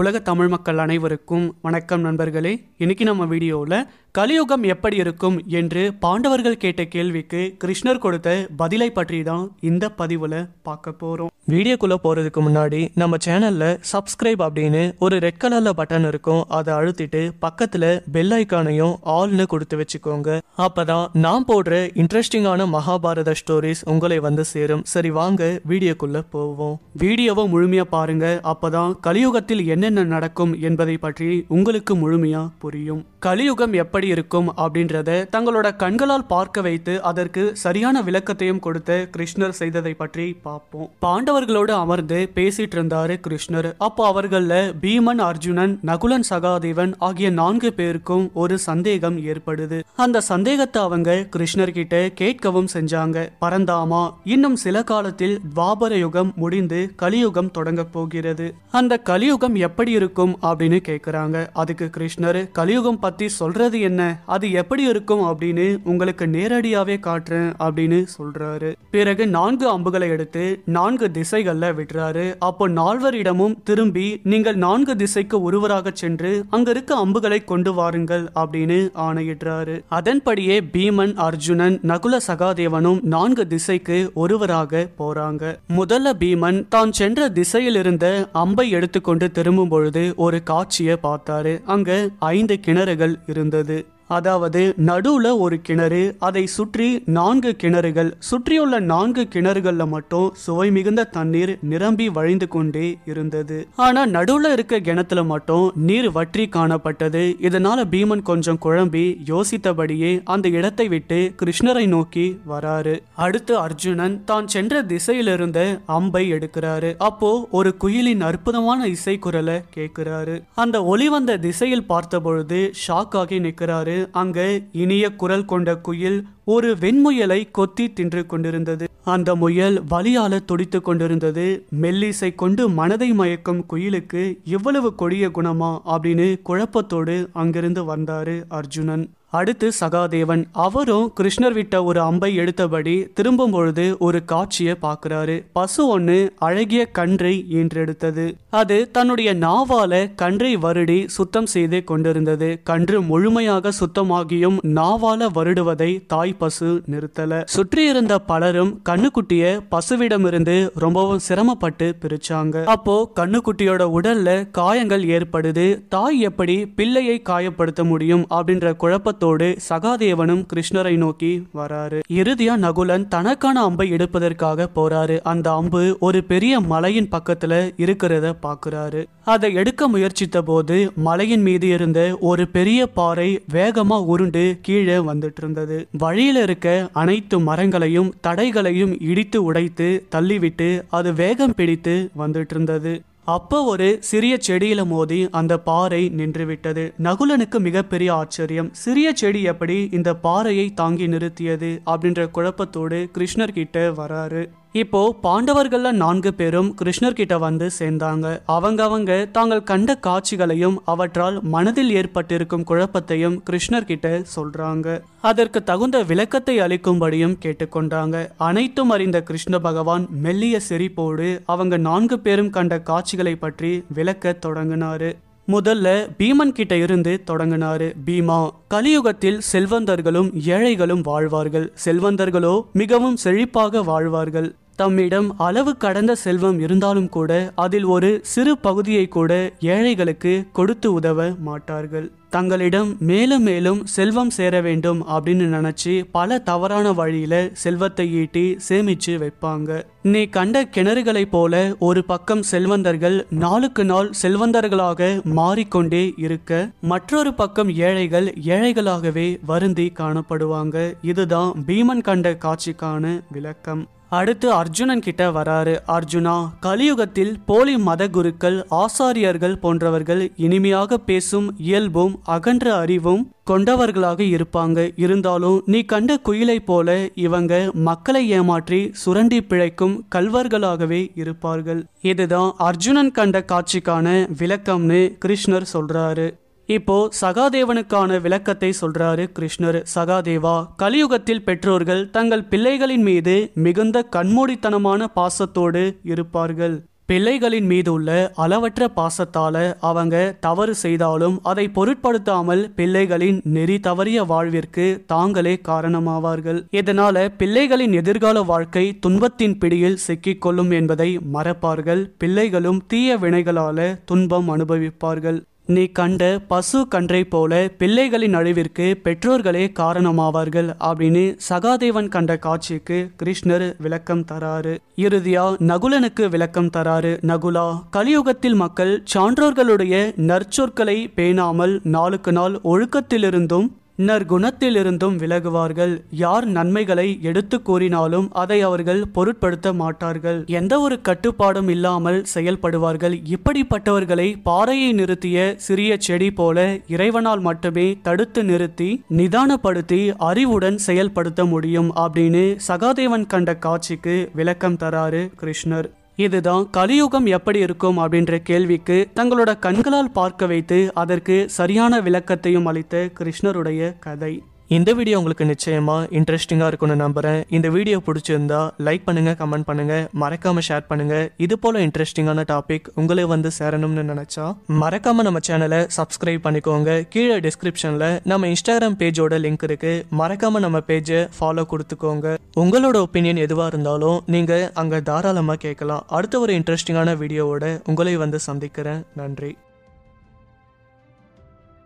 உலக தமிழ் மக்கள் அனைவருக்கும் வணக்கம் நண்பர்களே இன்னைக்கு நம்ம வீடியோவில் கலியுகம் எப்படி இருக்கும் என்று பாண்டவர்கள் கேட்ட கேள்விக்கு கிருஷ்ணர் கொடுத்த பதிலை பற்றி தான் இந்த பதிவில் பார்க்க போகிறோம் வீடியோக்குள்ளே போகிறதுக்கு முன்னாடி நம்ம சேனலில் சப்ஸ்கிரைப் அப்படின்னு ஒரு ரெட் கலரில் பட்டன் இருக்கும் அதை அழுத்திட்டு பக்கத்தில் பெல் ஐக்கானையும் ஆல்னு கொடுத்து வச்சுக்கோங்க அப்போ தான் நான் போடுற இன்ட்ரெஸ்டிங்கான மகாபாரத ஸ்டோரிஸ் உங்களை வந்து சேரும் சரி வாங்க வீடியோக்குள்ளே போவோம் வீடியோவை முழுமையாக பாருங்கள் அப்போ தான் கலியுகத்தில் என்னென்ன நடக்கும் என்பதை பற்றி உங்களுக்கு முழுமையாக புரியும் கலியுகம் எப்படி இருக்கும் அப்படின்றத தங்களோட கண்களால் பார்க்க வைத்து அதற்கு சரியான விளக்கத்தையும் கொடுத்த கிருஷ்ணர் செய்ததை பற்றி பார்ப்போம் பாண்ட பாண்டவர்களோடு அமர்ந்து பேசிட்டு இருந்தாரு கிருஷ்ணர் அப்போ அவர்கள பீமன் அர்ஜுனன் நகுலன் சகாதேவன் ஆகிய நான்கு பேருக்கும் ஒரு சந்தேகம் ஏற்படுது அந்த சந்தேகத்தை அவங்க கிருஷ்ணர் கிட்ட கேட்கவும் செஞ்சாங்க பரந்தாமா இன்னும் சில காலத்தில் துவாபர யுகம் முடிந்து கலியுகம் தொடங்க போகிறது அந்த கலியுகம் எப்படி இருக்கும் அப்படின்னு கேட்குறாங்க அதுக்கு கிருஷ்ணர் கலியுகம் பத்தி சொல்றது என்ன அது எப்படி இருக்கும் அப்படின்னு உங்களுக்கு நேரடியாவே காட்டுறேன் அப்படின்னு சொல்றாரு பிறகு நான்கு அம்புகளை எடுத்து நான்கு திசைகள்ல விடுறாரு அப்போ நால்வரிடமும் திரும்பி நீங்கள் நான்கு திசைக்கு ஒருவராக சென்று அங்க இருக்க அம்புகளை கொண்டு வாருங்கள் அப்படின்னு ஆணையிடுறாரு அதன்படியே பீமன் அர்ஜுனன் நகுல சகாதேவனும் நான்கு திசைக்கு ஒருவராக போறாங்க முதல்ல பீமன் தான் சென்ற திசையில் இருந்த அம்பை எடுத்துக்கொண்டு திரும்பும் பொழுது ஒரு காட்சியை பார்த்தாரு அங்க ஐந்து கிணறுகள் இருந்தது அதாவது நடுவில் ஒரு கிணறு அதை சுற்றி நான்கு கிணறுகள் சுற்றியுள்ள நான்கு கிணறுகளில் மட்டும் சுவை மிகுந்த தண்ணீர் நிரம்பி வழிந்து கொண்டே இருந்தது ஆனா நடுவுல இருக்க கிணத்துல மட்டும் நீர் வற்றி காணப்பட்டது இதனால பீமன் கொஞ்சம் குழம்பி யோசித்தபடியே அந்த இடத்தை விட்டு கிருஷ்ணரை நோக்கி வராரு அடுத்து அர்ஜுனன் தான் சென்ற திசையிலிருந்த அம்பை எடுக்கிறாரு அப்போ ஒரு குயிலின் அற்புதமான இசை குரலை கேட்கிறாரு அந்த ஒளி வந்த திசையில் பார்த்த பொழுது ஷாக் ஆகி நிற்கிறாரு அங்கு இனிய குரல் கொண்ட குயில் ஒரு வெண்முயலை கொத்தி தின்று கொண்டிருந்தது அந்த முயல் வலியால துடித்து கொண்டிருந்தது மெல்லிசை கொண்டு மனதை மயக்கும் குயிலுக்கு இவ்வளவு கொடிய குணமா அப்படின்னு குழப்பத்தோடு அங்கிருந்து வந்தாரு அர்ஜுனன் அடுத்து சகாதேவன் அவரும் கிருஷ்ணர் விட்ட ஒரு அம்பை எடுத்தபடி திரும்பும் பொழுது ஒரு காட்சியை பார்க்கிறாரு பசு ஒன்று அழகிய கன்றை ஈன்றெடுத்தது அது தன்னுடைய நாவால கன்றை வருடி சுத்தம் செய்து கொண்டிருந்தது கன்று முழுமையாக சுத்தமாகியும் நாவால வருடுவதை தாய் பசு நிறுத்தல சுற்றி இருந்த பலரும் கண்ணுக்குட்டிய பசுவிடமிருந்து ரொம்பவும் சிரமப்பட்டு பிரிச்சாங்க அப்போ கண்ணுக்குட்டியோட உடல்ல காயங்கள் ஏற்படுது தாய் எப்படி பிள்ளையை காயப்படுத்த முடியும் அப்படின்ற குழப்பத்தை கோபத்தோடு சகாதேவனும் கிருஷ்ணரை நோக்கி வராரு இறுதியா நகுலன் தனக்கான அம்பை எடுப்பதற்காக போறாரு அந்த அம்பு ஒரு பெரிய மலையின் பக்கத்துல இருக்கிறத பாக்குறாரு அதை எடுக்க முயற்சித்த போது மலையின் மீது இருந்த ஒரு பெரிய பாறை வேகமா உருண்டு கீழே வந்துட்டு இருந்தது வழியில இருக்க அனைத்து மரங்களையும் தடைகளையும் இடித்து உடைத்து தள்ளிவிட்டு அது வேகம் பிடித்து வந்துட்டு இருந்தது அப்போ ஒரு சிறிய செடியில மோதி அந்த பாறை நின்றுவிட்டது நகுலனுக்கு மிகப்பெரிய ஆச்சரியம் சிறிய செடி எப்படி இந்த பாறையை தாங்கி நிறுத்தியது அப்படின்ற குழப்பத்தோடு கிருஷ்ணர்கிட்ட வராரு இப்போ பாண்டவர்கள்ல நான்கு பேரும் கிருஷ்ணர் கிட்ட வந்து சேர்ந்தாங்க அவங்க அவங்க தாங்கள் கண்ட காட்சிகளையும் அவற்றால் மனதில் ஏற்பட்டிருக்கும் குழப்பத்தையும் கிருஷ்ணர் கிட்ட சொல்றாங்க அதற்கு தகுந்த விளக்கத்தை அளிக்கும்படியும் கேட்டுக்கொண்டாங்க அனைத்தும் அறிந்த கிருஷ்ண பகவான் மெல்லிய சிரிப்போடு அவங்க நான்கு பேரும் கண்ட காட்சிகளை பற்றி விளக்க தொடங்கினாரு முதல்ல பீமன் கிட்ட இருந்து தொடங்கினாரு பீமா கலியுகத்தில் செல்வந்தர்களும் ஏழைகளும் வாழ்வார்கள் செல்வந்தர்களோ மிகவும் செழிப்பாக வாழ்வார்கள் தம்மிடம் அளவு கடந்த செல்வம் இருந்தாலும் கூட அதில் ஒரு சிறு பகுதியை கூட ஏழைகளுக்கு கொடுத்து உதவ மாட்டார்கள் தங்களிடம் மேலும் மேலும் செல்வம் சேர வேண்டும் அப்படின்னு நினச்சி பல தவறான வழியில் செல்வத்தை ஈட்டி சேமிச்சு வைப்பாங்க நீ கண்ட கிணறுகளைப் போல ஒரு பக்கம் செல்வந்தர்கள் நாளுக்கு நாள் செல்வந்தர்களாக மாறிக்கொண்டே இருக்க மற்றொரு பக்கம் ஏழைகள் ஏழைகளாகவே வருந்தி காணப்படுவாங்க இதுதான் பீமன் கண்ட காட்சிக்கான விளக்கம் அடுத்து அர்ஜுனன் கிட்ட வராரு அர்ஜுனா கலியுகத்தில் போலி மத குருக்கள் ஆசாரியர்கள் போன்றவர்கள் இனிமையாக பேசும் இயல்பும் அகன்ற அறிவும் கொண்டவர்களாக இருப்பாங்க இருந்தாலும் நீ கண்ட குயிலை போல இவங்க மக்களை ஏமாற்றி சுரண்டி பிழைக்கும் கல்வர்களாகவே இருப்பார்கள் இதுதான் அர்ஜுனன் கண்ட காட்சிக்கான விளக்கம்னு கிருஷ்ணர் சொல்றாரு இப்போ சகாதேவனுக்கான விளக்கத்தை சொல்றாரு கிருஷ்ணர் சகாதேவா கலியுகத்தில் பெற்றோர்கள் தங்கள் பிள்ளைகளின் மீது மிகுந்த கண்மூடித்தனமான பாசத்தோடு இருப்பார்கள் பிள்ளைகளின் மீது உள்ள அளவற்ற பாசத்தால அவங்க தவறு செய்தாலும் அதை பொருட்படுத்தாமல் பிள்ளைகளின் நெறி தவறிய வாழ்விற்கு தாங்களே காரணமாவார்கள் இதனால பிள்ளைகளின் எதிர்கால வாழ்க்கை துன்பத்தின் பிடியில் சிக்கிக்கொள்ளும் என்பதை மறப்பார்கள் பிள்ளைகளும் தீய வினைகளால துன்பம் அனுபவிப்பார்கள் நீ கண்ட பசு கன்றை போல பிள்ளைகளின் அழிவிற்கு பெற்றோர்களே காரணமாவார்கள் அப்படின்னு சகாதேவன் கண்ட காட்சிக்கு கிருஷ்ணர் விளக்கம் தராரு இறுதியா நகுலனுக்கு விளக்கம் தராரு நகுலா கலியுகத்தில் மக்கள் சான்றோர்களுடைய நற்சொற்களை பேணாமல் நாளுக்கு நாள் ஒழுக்கத்திலிருந்தும் நற்குணத்திலிருந்தும் விலகுவார்கள் யார் நன்மைகளை எடுத்து கூறினாலும் அதை அவர்கள் பொருட்படுத்த மாட்டார்கள் எந்த ஒரு கட்டுப்பாடும் இல்லாமல் செயல்படுவார்கள் இப்படிப்பட்டவர்களை பாறையை நிறுத்திய சிறிய செடி போல இறைவனால் மட்டுமே தடுத்து நிறுத்தி நிதானப்படுத்தி அறிவுடன் செயல்படுத்த முடியும் அப்படின்னு சகாதேவன் கண்ட காட்சிக்கு விளக்கம் தராரு கிருஷ்ணர் இதுதான் கலியுகம் எப்படி இருக்கும் அப்படின்ற கேள்விக்கு தங்களோட கண்களால் பார்க்க வைத்து அதற்கு சரியான விளக்கத்தையும் அளித்த கிருஷ்ணருடைய கதை இந்த வீடியோ உங்களுக்கு நிச்சயமாக இன்ட்ரெஸ்டிங்காக இருக்கும்னு நம்புகிறேன் இந்த வீடியோ பிடிச்சிருந்தா லைக் பண்ணுங்கள் கமெண்ட் பண்ணுங்கள் மறக்காமல் ஷேர் பண்ணுங்கள் இது போல் இன்ட்ரெஸ்டிங்கான டாபிக் உங்களே வந்து சேரணும்னு நினச்சா மறக்காமல் நம்ம சேனலை சப்ஸ்கிரைப் பண்ணிக்கோங்க கீழே டிஸ்கிரிப்ஷனில் நம்ம இன்ஸ்டாகிராம் பேஜோட லிங்க் இருக்குது மறக்காமல் நம்ம பேஜை ஃபாலோ கொடுத்துக்கோங்க உங்களோட ஒப்பீனியன் எதுவாக இருந்தாலும் நீங்கள் அங்கே தாராளமாக கேட்கலாம் அடுத்த ஒரு இன்ட்ரெஸ்டிங்கான வீடியோவோட உங்களை வந்து சந்திக்கிறேன் நன்றி